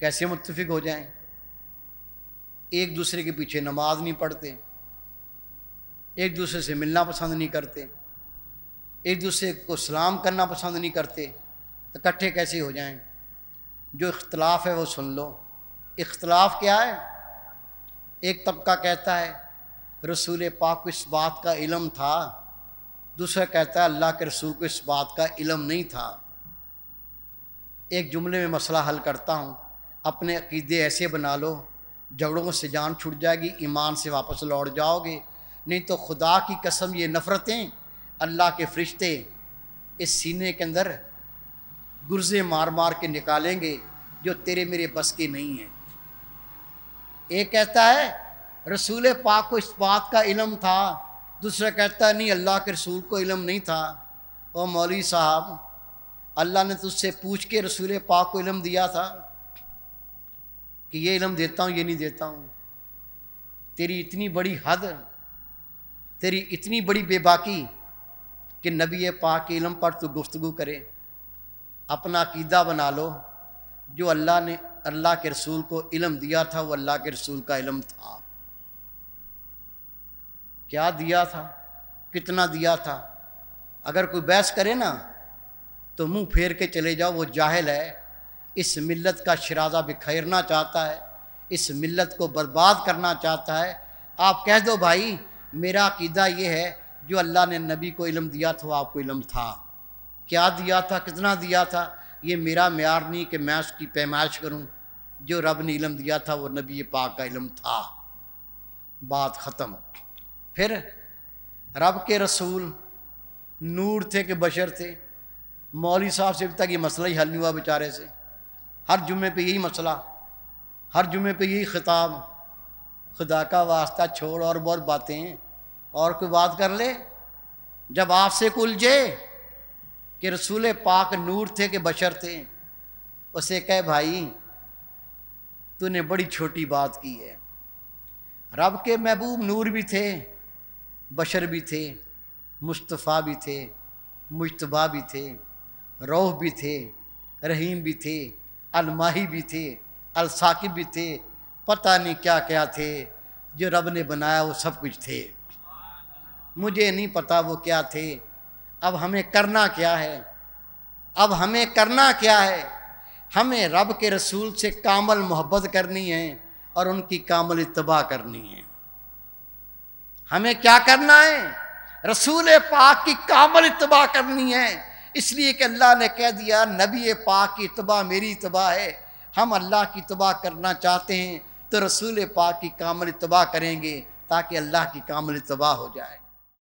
कैसे मुतफिक हो जाएं एक दूसरे के पीछे नमाज नहीं पढ़ते एक दूसरे से मिलना पसंद नहीं करते एक दूसरे को सलाम करना पसंद नहीं करते तो इकट्ठे कैसे हो जाएं जो इख्तलाफ है वो सुन लो इख्तलाफ क्या है एक तबका कहता है रसूल पाक को इस बात का इलम था दूसरा कहता है अल्लाह के रसूल को इस बात का इलम नहीं था एक जुमले में मसला हल करता हूँ अपने अकीदे ऐसे बना लो झगड़ों से जान छुट जाएगी ईमान से वापस लौट जाओगे नहीं तो खुदा की कसम ये नफ़रतें अल्लाह के फरिश्ते इस सीने के अंदर गुर्जे मार मार के निकालेंगे जो तेरे मेरे बस के नहीं हैं एक कहता है रसूल पाक को इस बात का इलम था दूसरा कहता है नहीं अल्लाह के रसूल को इलम नहीं था ओ मौलवी साहब अल्लाह ने तुझसे पूछ के रसूल पाक को इलम दिया था कि ये इलम देता हूँ ये नहीं देता हूँ तेरी इतनी बड़ी हद तेरी इतनी बड़ी बेबाकी कि नबी पा के इलम पर तो गुफ्तु करे अपना अकीदा बना लो जो अल्लाह ने अल्लाह के रसूल को इलम दिया था वो अल्लाह के रसूल का इलम था क्या दिया था कितना दिया था अगर कोई बहस करे ना तो मुंह फेर के चले जाओ वो जाहिल है इस मिलत का शराजा बिखेरना चाहता है इस मिलत को बर्बाद करना चाहता है आप कह दो भाई मेरा अकीदा ये है जो अल्लाह ने नबी को इलम दिया था वो आपको इलम था क्या दिया था कितना दिया था ये मेरा मैार नहीं कि मैं उसकी पैमाइश करूँ जो रब ने इलम दिया था वो नबी पाक का इलम था बात ख़त्म फिर रब के रसूल नूर थे कि बशर थे मौली साहब से अभी तक ये मसला ही हल नहीं हुआ बेचारे से हर जुमे पे यही मसला हर जुमे पे यही ख़िताब खुदा का वास्ता छोड़ और बहुत बातें और कोई बात कर ले जब आपसे कुलझे उलझे कि रसूल पाक नूर थे कि बशर थे उसे कह भाई तूने बड़ी छोटी बात की है रब के महबूब नूर भी थे बशर भी थे मुस्तफ़ा भी थे मुशतबा भी थे रौह भी थे रहीम भी थे अलमाही भी थे अलसाकिब भी थे पता नहीं क्या क्या थे जो रब ने बनाया वो सब कुछ थे मुझे नहीं पता वो क्या थे अब हमें करना क्या है अब हमें करना क्या है हमें रब के रसूल से कामल मोहब्बत करनी है और उनकी कामल इतबा करनी है हमें क्या करना है रसूल पाक की कामल इतबा करनी है इसलिए कि अल्लाह ने कह दिया नबी पाक की तबाह मेरी तबाह है हम अल्लाह की तबाह करना चाहते हैं तो रसूल पाक की कामल तबाह करेंगे ताकि अल्लाह की कामल तबाह हो जाए